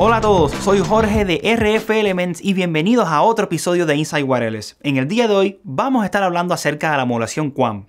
Hola a todos, soy Jorge de RF Elements y bienvenidos a otro episodio de Inside Wireless. En el día de hoy vamos a estar hablando acerca de la modulación QAM.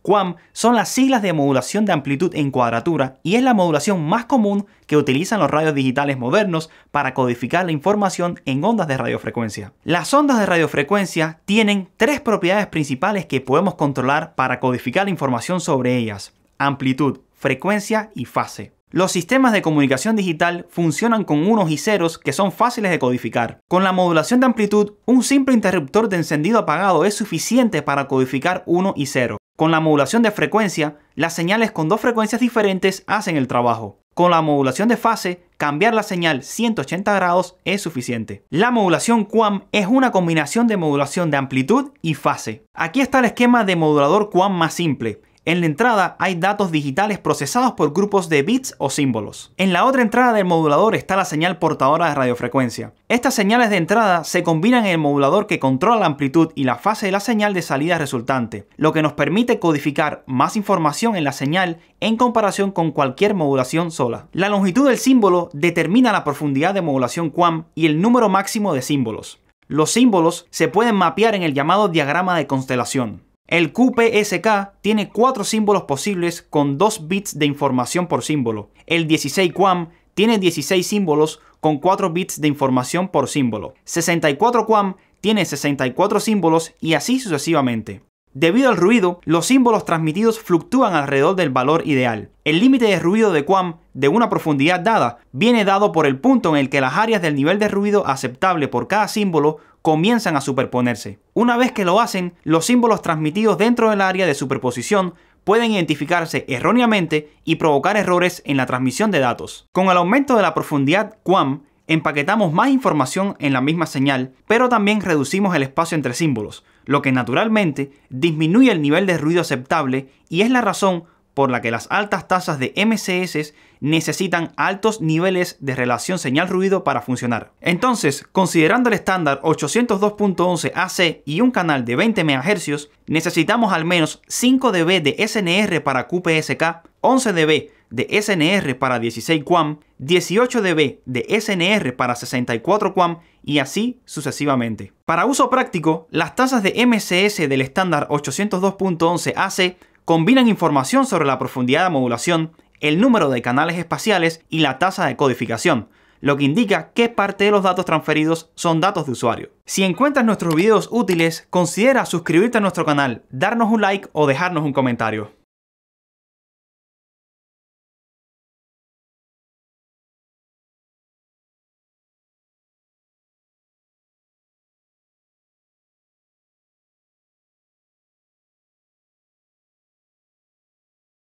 QAM son las siglas de modulación de amplitud en cuadratura y es la modulación más común que utilizan los radios digitales modernos para codificar la información en ondas de radiofrecuencia. Las ondas de radiofrecuencia tienen tres propiedades principales que podemos controlar para codificar la información sobre ellas, amplitud, frecuencia y fase. Los sistemas de comunicación digital funcionan con unos y ceros que son fáciles de codificar. Con la modulación de amplitud, un simple interruptor de encendido apagado es suficiente para codificar uno y cero. Con la modulación de frecuencia, las señales con dos frecuencias diferentes hacen el trabajo. Con la modulación de fase, cambiar la señal 180 grados es suficiente. La modulación QAM es una combinación de modulación de amplitud y fase. Aquí está el esquema de modulador QAM más simple. En la entrada hay datos digitales procesados por grupos de bits o símbolos. En la otra entrada del modulador está la señal portadora de radiofrecuencia. Estas señales de entrada se combinan en el modulador que controla la amplitud y la fase de la señal de salida resultante, lo que nos permite codificar más información en la señal en comparación con cualquier modulación sola. La longitud del símbolo determina la profundidad de modulación QAM y el número máximo de símbolos. Los símbolos se pueden mapear en el llamado diagrama de constelación. El QPSK tiene cuatro símbolos posibles con 2 bits de información por símbolo. El 16 QAM tiene 16 símbolos con 4 bits de información por símbolo. 64 QAM tiene 64 símbolos y así sucesivamente. Debido al ruido, los símbolos transmitidos fluctúan alrededor del valor ideal. El límite de ruido de QAM de una profundidad dada viene dado por el punto en el que las áreas del nivel de ruido aceptable por cada símbolo comienzan a superponerse. Una vez que lo hacen, los símbolos transmitidos dentro del área de superposición pueden identificarse erróneamente y provocar errores en la transmisión de datos. Con el aumento de la profundidad QAM, empaquetamos más información en la misma señal, pero también reducimos el espacio entre símbolos, lo que naturalmente disminuye el nivel de ruido aceptable y es la razón por la que las altas tasas de MCS necesitan altos niveles de relación señal-ruido para funcionar. Entonces, considerando el estándar 802.11 AC y un canal de 20 MHz, necesitamos al menos 5 dB de SNR para QPSK, 11 dB de SNR para 16 QAM, 18 dB de SNR para 64 QAM y así sucesivamente. Para uso práctico, las tasas de MCS del estándar 802.11 AC combinan información sobre la profundidad de modulación, el número de canales espaciales y la tasa de codificación, lo que indica qué parte de los datos transferidos son datos de usuario. Si encuentras nuestros videos útiles, considera suscribirte a nuestro canal, darnos un like o dejarnos un comentario.